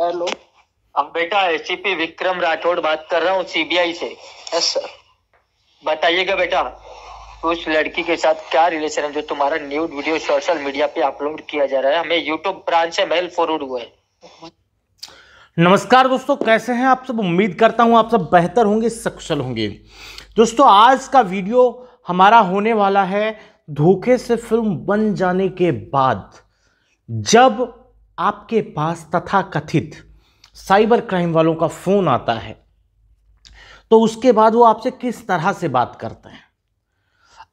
Hello हम बेटा ACP Vikram Rathore बात कर रहा हूँ सीबीआई से यस सर बताइएगा बेटा उस लड़की के साथ क्या रिलेशन है जो तुम्हारा न्यूड वीडियो सोशल मीडिया पे अपलोड किया जा रहा है हमें यूट्यूब ब्रांच से मेल फॉरवर्ड हुआ है नमस्कार दोस्तों कैसे हैं आप सब उम्मीद करता हूं आप सब बेहतर होंगे सक्षल होंगे दोस्तों आज का वीडियो हमारा होने वाला है धोखे से फिल्म बन जाने के बाद जब आपके पास तथा कथित साइबर क्राइम वालों का फ़ोन आता है तो उसके बाद वो आपसे किस तरह से बात करते हैं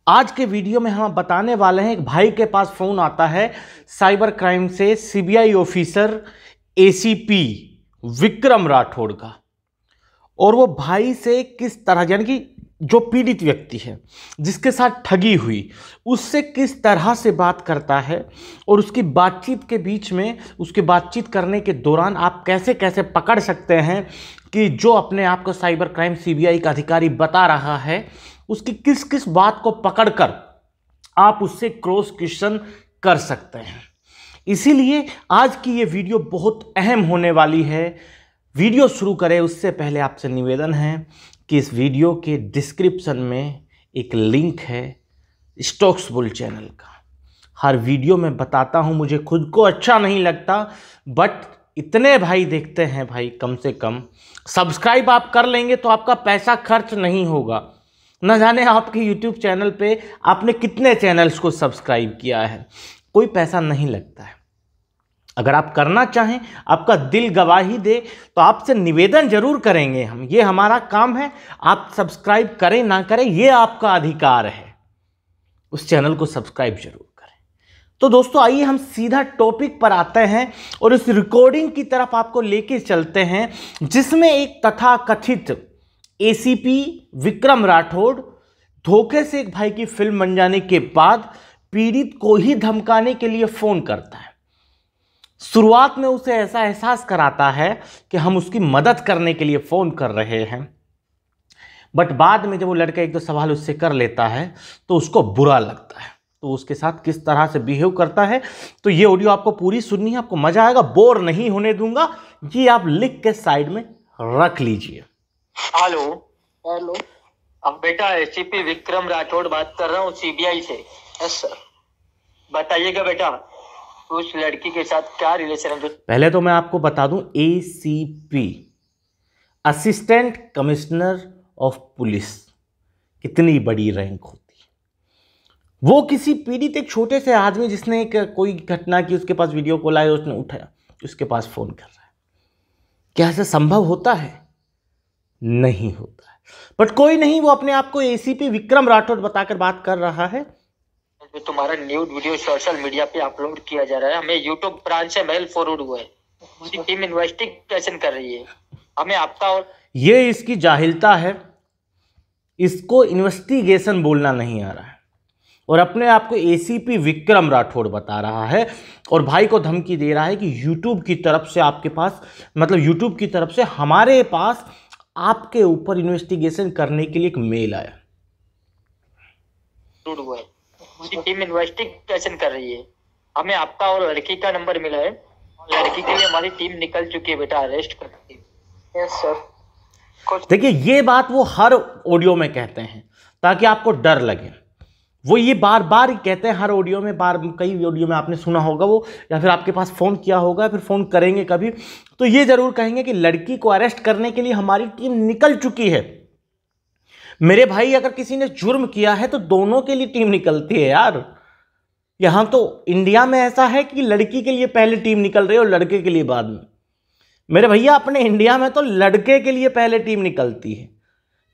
आज के वीडियो में हम बताने वाले हैं एक भाई के पास फ़ोन आता है साइबर क्राइम से CBI officer ACP Vikram Rathore का और वो भाई से किस तरह यानी कि जो पीड़ित व्यक्ति है जिसके साथ ठगी हुई उससे किस तरह से बात करता है और उसकी बातचीत के बीच में उसकी बातचीत करने के दौरान आप कैसे कैसे पकड़ सकते हैं कि जो अपने आप को साइबर क्राइम सीबीआई का अधिकारी बता रहा है उसकी किस किस बात को पकड़कर आप उससे क्रॉस क्वेश्चन कर सकते हैं इसीलिए आज की ये वीडियो बहुत अहम होने वाली है वीडियो शुरू करें उससे पहले आपसे निवेदन है कि इस वीडियो के डिस्क्रिप्शन में एक लिंक है स्टॉक्स बुल चैनल का हर वीडियो में बताता हूँ मुझे खुद को अच्छा नहीं लगता बट इतने भाई देखते हैं भाई कम से कम सब्सक्राइब आप कर लेंगे तो आपका पैसा खर्च नहीं होगा न जाने आपके यूट्यूब चैनल पे आपने कितने चैनल्स को सब्सक्राइब किया है कोई पैसा नहीं लगता है अगर आप करना चाहें आपका दिल गवाही दे तो आपसे निवेदन जरूर करेंगे हम ये हमारा काम है आप सब्सक्राइब करें ना करें ये आपका अधिकार है उस चैनल को सब्सक्राइब जरूर करें तो दोस्तों आइए हम सीधा टॉपिक पर आते हैं और इस रिकॉर्डिंग की तरफ आपको लेके चलते हैं जिसमें एक तथा कथित ए विक्रम राठौड़ धोखे से एक भाई की फिल्म बन जाने के बाद पीड़ित को ही धमकाने के लिए फ़ोन करता है शुरुआत में उसे ऐसा एहसास कराता है कि हम उसकी मदद करने के लिए फ़ोन कर रहे हैं बट बाद में जब वो लड़का एक दो सवाल उससे कर लेता है तो उसको बुरा लगता है तो उसके साथ किस तरह से बिहेव करता है तो ये ऑडियो आपको पूरी सुननी है आपको मज़ा आएगा बोर नहीं होने दूंगा ये आप लिख के साइड में रख लीजिए हेलो हेलो अब बेटा एसीपी विक्रम राठौड़ बात कर रहा हूँ सीबीआई से यस सर बताइएगा बेटा तो उस लड़की के साथ क्या रिलेशन है पहले तो मैं आपको बता दूं ACP assistant commissioner of police कितनी बड़ी रैंक होती है वो किसी पीड़ित एक छोटे से आदमी जिसने एक कोई घटना की उसके पास वीडियो कॉल आया उसने उठाया उसके पास फ़ोन कर रहा है क्या ऐसा संभव होता है नहीं होता है बट कोई नहीं वो अपने आप को एसीपी विक्रम राठौर बताकर बात कर रहा है जो तुम्हारा न्यूड वीडियो सोशल मीडिया पे अपलोड किया जा रहा है हमें यूट्यूब ब्रांच से मेल फॉरवर्ड हुआ है उसकी टीम इन्वेस्टिगेशन कर रही है हमें आपका और ये इसकी जाहिलता है इसको इन्वेस्टिगेशन बोलना नहीं आ रहा है और अपने आप को एसीपी विक्रम राठौड़ बता रहा है और भाई को धमकी दे रहा है कि यूट्यूब की तरफ से आपके पास मतलब यूट्यूब की तरफ से हमारे पास आपके ऊपर इन्वेस्टिगेशन करने के लिए एक मेल आया पूरी टीम इन्वेस्टिगेशन कर रही है हमें आपका और लड़की का नंबर मिला है लड़की के लिए हमारी टीम निकल चुकी है बेटा अरेस्ट कर देखिए ये बात वो हर ऑडियो में कहते हैं ताकि आपको डर लगे वो ये बार बार ही कहते हैं हर ऑडियो में बार कई ऑडियो में आपने सुना होगा वो या फिर आपके पास फ़ोन किया होगा फिर फ़ोन करेंगे कभी तो ये ज़रूर कहेंगे कि लड़की को अरेस्ट करने के लिए हमारी टीम निकल चुकी है मेरे भाई अगर किसी ने जुर्म किया है तो दोनों के लिए टीम निकलती है यार यहाँ तो इंडिया में ऐसा है कि लड़की के लिए पहले टीम निकल रही है और लड़के के लिए बाद में मेरे भैया अपने इंडिया में तो लड़के के लिए पहले टीम निकलती है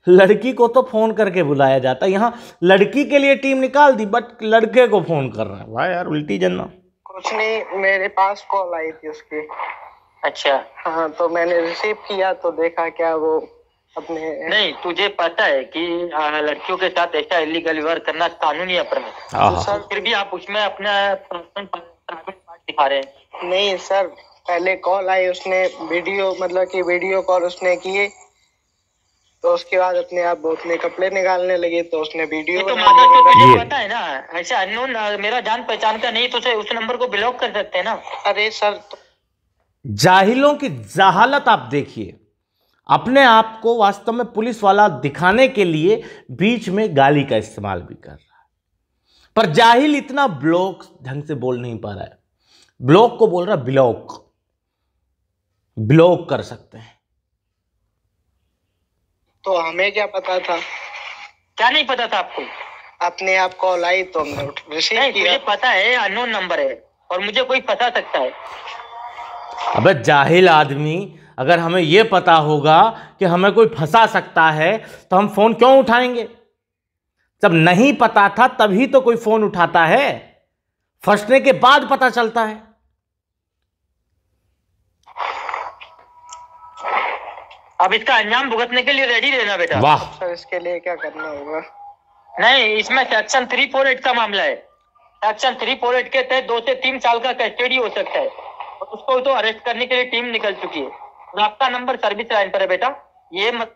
लड़की को तो फ़ोन करके बुलाया जाता है यहाँ लड़की के लिए टीम निकाल दी बट लड़के को फ़ोन कर रहे हैं भाई यार उल्टी जन्ना कुछ नहीं मेरे पास कॉल आई थी उसकी अच्छा हाँ तो मैंने रिसीव किया तो देखा क्या वो अपने नहीं तुझे पता है कि लड़कियों के साथ ऐसा इलीगल वर्क करना कानूनी अपराध तो सर फिर भी आप उसमें अपना दिखा रहे हैं नहीं सर पहले कॉल आई उसने वीडियो मतलब कि वीडियो कॉल उसने किए तो उसके बाद अपने आप अपने कपड़े निकालने लगे तो उसने वीडियो तो माता तो पता है ना ऐसे अनोन मेरा जान पहचान का नहीं तो उस नंबर को ब्लॉक कर सकते हैं ना अरे सर तो- जाहिलों की जहालत आप देखिए अपने आप को वास्तव में पुलिस वाला दिखाने के लिए बीच में गाली का इस्तेमाल भी कर रहा है पर जाहिल इतना ब्लॉक ढंग से बोल नहीं पा रहा है ब्लॉक को बोल रहा ब्लॉक ब्लॉक कर सकते हैं तो हमें क्या पता था क्या नहीं पता था आपको अपने आप कॉल आई तो मुझे पता है अनोन नंबर है और मुझे कोई फंसा सकता है अबे जाहिल आदमी अगर हमें ये पता होगा कि हमें कोई फंसा सकता है तो हम फ़ोन क्यों उठाएंगे जब नहीं पता था तभी तो कोई फ़ोन उठाता है फंसने के बाद पता चलता है अब इसका अंजाम भुगतने के लिए रेडी रहना बेटा वाह तो इसके लिए क्या करना होगा नहीं इसमें सेक्शन थ्री फोर एट का मामला है सेक्शन थ्री फोर एट के तहत दो से तीन साल का कस्टडी हो सकता है उसको तो अरेस्ट करने के लिए टीम निकल चुकी है आपका नंबर सर्विस लाइन पर है बेटा ये मत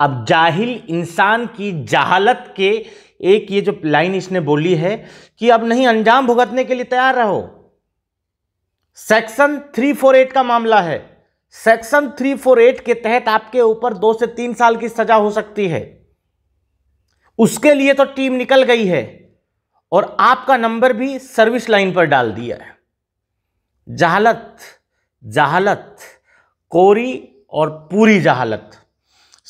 अब जाहिल इंसान की जहालत के एक ये जो लाइन इसने बोली है कि अब नहीं अंजाम भुगतने के लिए तैयार रहो सेक्शन 348 का मामला है सेक्शन 348 के तहत आपके ऊपर दो से तीन साल की सजा हो सकती है उसके लिए तो टीम निकल गई है और आपका नंबर भी सर्विस लाइन पर डाल दिया है जहालत जहालत कोरी और पूरी जहालत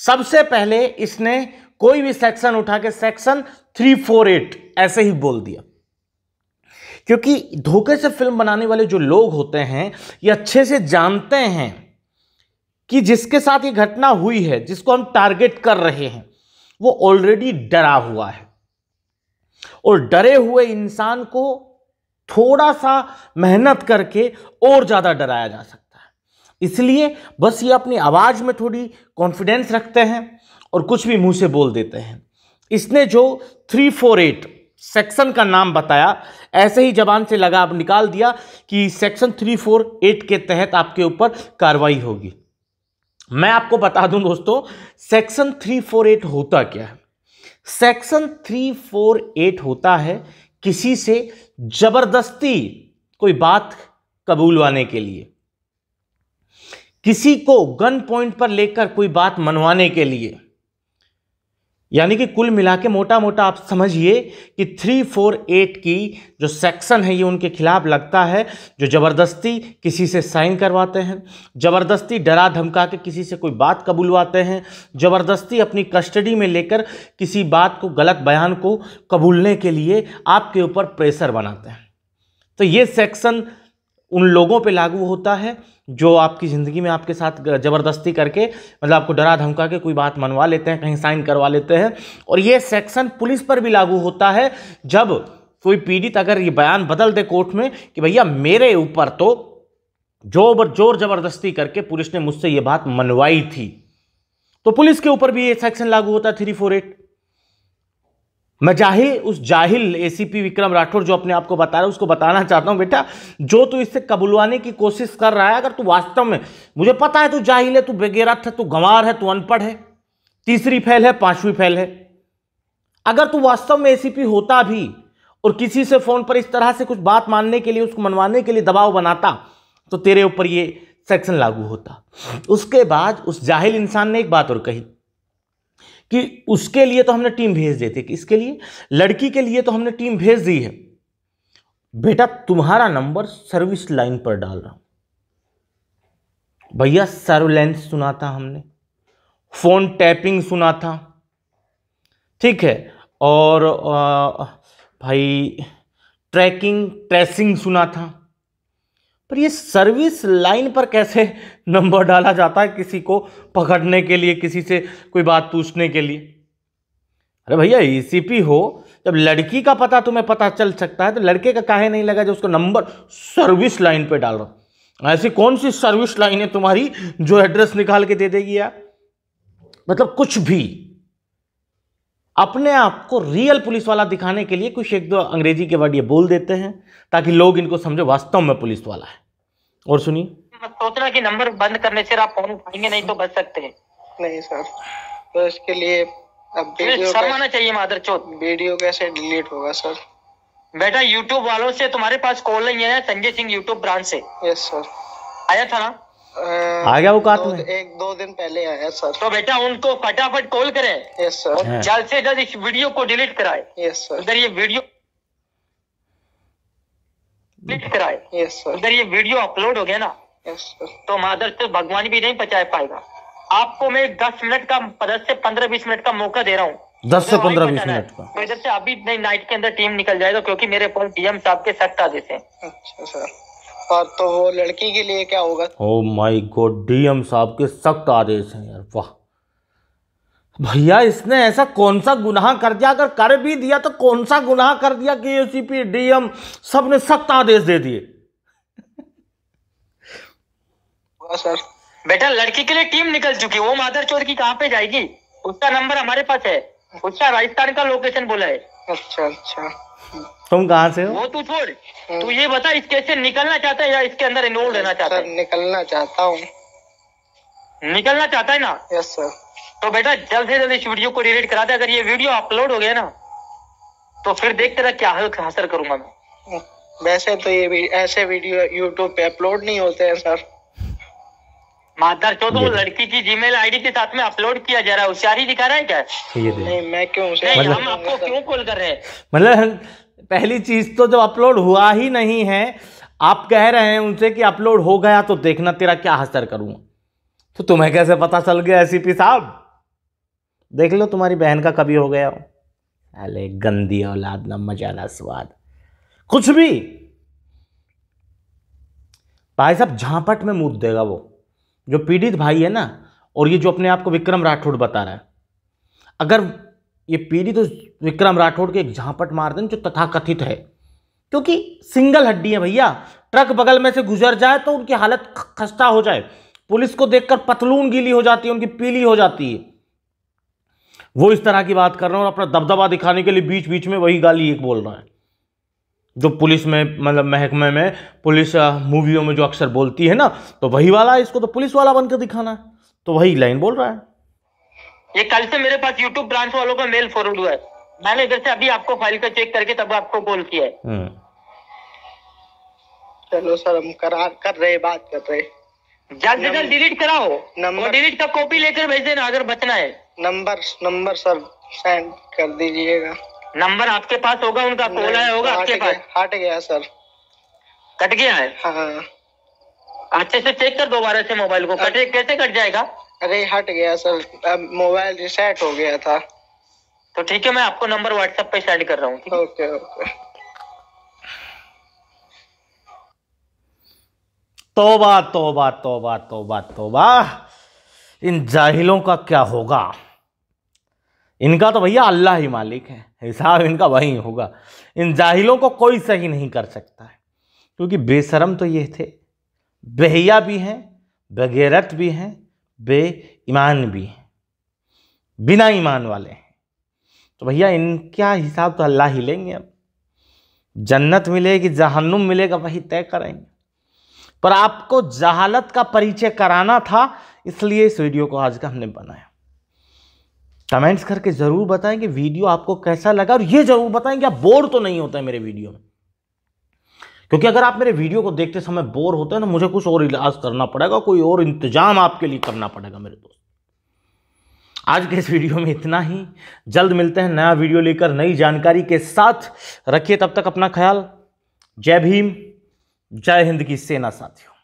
सबसे पहले इसने कोई भी सेक्शन उठा के सेक्शन 348 ऐसे ही बोल दिया क्योंकि धोखे से फिल्म बनाने वाले जो लोग होते हैं ये अच्छे से जानते हैं कि जिसके साथ ये घटना हुई है जिसको हम टारगेट कर रहे हैं वो ऑलरेडी डरा हुआ है और डरे हुए इंसान को थोड़ा सा मेहनत करके और ज़्यादा डराया जा सकता इसलिए बस ये अपनी आवाज़ में थोड़ी कॉन्फिडेंस रखते हैं और कुछ भी मुंह से बोल देते हैं इसने जो थ्री फोर एट सेक्शन का नाम बताया ऐसे ही जबान से लगा अब निकाल दिया कि सेक्शन थ्री फोर एट के तहत आपके ऊपर कार्रवाई होगी मैं आपको बता दूं दोस्तों सेक्शन थ्री फोर एट होता क्या है सेक्शन थ्री फोर एट होता है किसी से जबरदस्ती कोई बात कबूलवाने के लिए किसी को गन पॉइंट पर लेकर कोई बात मनवाने के लिए यानी कि कुल मिला के मोटा मोटा आप समझिए कि 348 की जो सेक्शन है ये उनके खिलाफ लगता है जो ज़बरदस्ती किसी से साइन करवाते हैं ज़बरदस्ती डरा धमका के किसी से कोई बात कबूलवाते हैं ज़बरदस्ती अपनी कस्टडी में लेकर किसी बात को गलत बयान को कबूलने के लिए आपके ऊपर प्रेशर बनाते हैं तो ये सेक्शन उन लोगों पे लागू होता है जो आपकी ज़िंदगी में आपके साथ ज़बरदस्ती करके मतलब आपको डरा धमका के कोई बात मनवा लेते हैं कहीं साइन करवा लेते हैं और ये सेक्शन पुलिस पर भी लागू होता है जब कोई पीड़ित अगर ये बयान बदल दे कोर्ट में कि भैया मेरे ऊपर तो जोर जोर जबरदस्ती करके पुलिस ने मुझसे ये बात मनवाई थी तो पुलिस के ऊपर भी ये सेक्शन लागू होता है थ्री फोर एट मैं उस जाहिल एसीपी विक्रम राठौर जो अपने आप को बता रहा है उसको बताना चाहता हूँ बेटा जो तू इससे कबुलवाने की कोशिश कर रहा है अगर तू वास्तव में मुझे पता है तू जाहिल है तू बेगैरत है तू गंवार है तू अनपढ़ है तीसरी फैल है पांचवी फैल है अगर तू वास्तव में एसीपी होता भी और किसी से फ़ोन पर इस तरह से कुछ बात मानने के लिए उसको मनवाने के लिए दबाव बनाता तो तेरे ऊपर ये सेक्शन लागू होता उसके बाद उस जाहिल इंसान ने एक बात और कही कि उसके लिए तो हमने टीम भेज दी थी कि इसके लिए लड़की के लिए तो हमने टीम भेज दी है बेटा तुम्हारा नंबर सर्विस लाइन पर डाल रहा हूं भैया सर्वलेंस सुना था हमने फोन टैपिंग सुना था ठीक है और आ, भाई ट्रैकिंग ट्रेसिंग सुना था पर ये सर्विस लाइन पर कैसे नंबर डाला जाता है किसी को पकड़ने के लिए किसी से कोई बात पूछने के लिए अरे भैया ईसीपी हो जब लड़की का पता तुम्हें पता चल सकता है तो लड़के का काहे नहीं लगा जो उसको नंबर सर्विस लाइन पे डाल रहा ऐसी कौन सी सर्विस लाइन है तुम्हारी जो एड्रेस निकाल के दे देगी यार मतलब कुछ भी अपने आप को रियल पुलिस वाला दिखाने के लिए कुछ एक दो अंग्रेजी के वर्ड ये बोल देते हैं ताकि लोग इनको समझो वास्तव में पुलिस वाला है और सुनिए सोचना कि नंबर बंद करने से आप फोन उठाएंगे नहीं तो बच सकते हैं नहीं सर तो इसके लिए अब शर्माना चाहिए मादर चौथ वीडियो कैसे डिलीट होगा सर बेटा यूट्यूब वालों से तुम्हारे पास कॉल नहीं आया संजय सिंह यूट्यूब ब्रांच से यस सर आया था ना आ गया वो काट में एक दो दिन पहले आया सर तो बेटा उनको फटाफट कॉल करें यस सर हाँ। जल्द से जल्द इस वीडियो को डिलीट कराए यस सर उधर ये वीडियो डिलीट कराए यस सर उधर ये वीडियो अपलोड हो गया ना यस सर तो मादर से तो भगवान भी नहीं बचा पाएगा आपको मैं दस मिनट का दस से पंद्रह बीस मिनट का मौका दे रहा हूँ दस से पंद्रह बीस मिनट का तो इधर से अभी नहीं नाइट के अंदर टीम निकल जाएगा क्योंकि मेरे पास डीएम साहब के सख्त आदेश है अच्छा सर और तो वो लड़की के लिए क्या होगा ओ माय गॉड डीएम साहब के सख्त आदेश हैं यार वाह भैया इसने ऐसा कौन सा गुनाह कर दिया अगर कर भी दिया तो कौन सा गुनाह कर दिया कि एसीपी डीएम सब ने सख्त आदेश दे दिए सर बेटा लड़की के लिए टीम निकल चुकी वो माधर चोर की कहाँ पे जाएगी उसका नंबर हमारे पास है उसका राजस्थान का लोकेशन बोला है अच्छा अच्छा तुम कहाँ से हो वो तू तो छोड़ तू ये बता इसके से निकलना चाहता है या इसके अंदर इन्वॉल्व रहना चाहता है निकलना चाहता हूँ निकलना चाहता है ना यस सर तो बेटा जल्द से जल्द इस वीडियो को डिलीट करा दे अगर ये वीडियो अपलोड हो गया ना तो फिर देख तेरा क्या हल हासिल करूंगा मैं वैसे तो ये भी ऐसे वीडियो यूट्यूब पे अपलोड नहीं होते हैं सर मादर चो तो लड़की की जीमेल आईडी के साथ में अपलोड किया जा रहा है होशियारी दिखा रहा है क्या नहीं मैं क्यों नहीं हम आपको क्यों कॉल कर रहे हैं मतलब पहली चीज तो जब अपलोड हुआ ही नहीं है आप कह रहे हैं उनसे कि अपलोड हो गया तो देखना तेरा क्या असर करूं तो तुम्हें कैसे पता चल गया एस साहब देख लो तुम्हारी बहन का कभी हो गया हो गंदी औलाद ना ना स्वाद कुछ भी भाई साहब झांपट में मुद देगा वो जो पीड़ित भाई है ना और ये जो अपने आप को विक्रम राठौड़ बता रहा है अगर ये पीढ़ी तो विक्रम राठौड़ के एक झांपट मार दें जो तथाकथित है क्योंकि सिंगल हड्डी है भैया ट्रक बगल में से गुजर जाए तो उनकी हालत खस्ता हो जाए पुलिस को देखकर पतलून गीली हो जाती है उनकी पीली हो जाती है वो इस तरह की बात कर रहे हैं और अपना दबदबा दिखाने के लिए बीच बीच में वही गाली एक बोल रहा है जो पुलिस में मतलब महकमे में पुलिस मूवियों में जो अक्सर बोलती है ना तो वही वाला इसको तो पुलिस वाला बनकर दिखाना है तो वही लाइन बोल रहा है ये कल से मेरे पास यूट्यूब ब्रांच वालों का मेल फॉरवर्ड हुआ है मैंने इधर से अभी आपको फाइल का चेक करके तब आपको कॉल किया है हम्म। चलो सर हम करा कर रहे बात कर रहे जल्द से जल्द डिलीट कराओ नंबर डिलीट का कॉपी लेकर भेज देना अगर बचना है नंबर नंबर सर सेंड कर दीजिएगा नंबर आपके पास होगा उनका कॉल आया होगा आपके पास हट गया सर कट गया है हाँ अच्छे से चेक कर दोबारा से मोबाइल को कट कैसे कट जाएगा अरे हट गया सर मोबाइल रिसेट हो गया था तो ठीक है मैं आपको नंबर व्हाट्सएप पे सेंड कर रहा हूँ ओके ओके तोबा तोबा तोबा तोबा तोबा इन जाहिलों का क्या होगा इनका तो भैया अल्लाह ही मालिक है हिसाब इनका वही होगा इन जाहिलों को कोई सही नहीं कर सकता है क्योंकि बेशरम तो ये थे बहिया भी हैं बगैरत भी हैं बे ईमान भी हैं बिना ईमान वाले हैं तो भैया इनका हिसाब तो अल्लाह ही लेंगे अब जन्नत मिलेगी जहन्नुम मिलेगा वही तय करेंगे पर आपको जहालत का परिचय कराना था इसलिए इस वीडियो को आज का हमने बनाया कमेंट्स करके ज़रूर बताएं कि वीडियो आपको कैसा लगा और ये ज़रूर बताएं कि आप बोर तो नहीं होते मेरे वीडियो में क्योंकि अगर आप मेरे वीडियो को देखते समय बोर होते हैं तो मुझे कुछ और इलाज करना पड़ेगा कोई और इंतजाम आपके लिए करना पड़ेगा मेरे दोस्त आज के इस वीडियो में इतना ही जल्द मिलते हैं नया वीडियो लेकर नई जानकारी के साथ रखिए तब तक अपना ख्याल जय भीम जय हिंद की सेना साथियों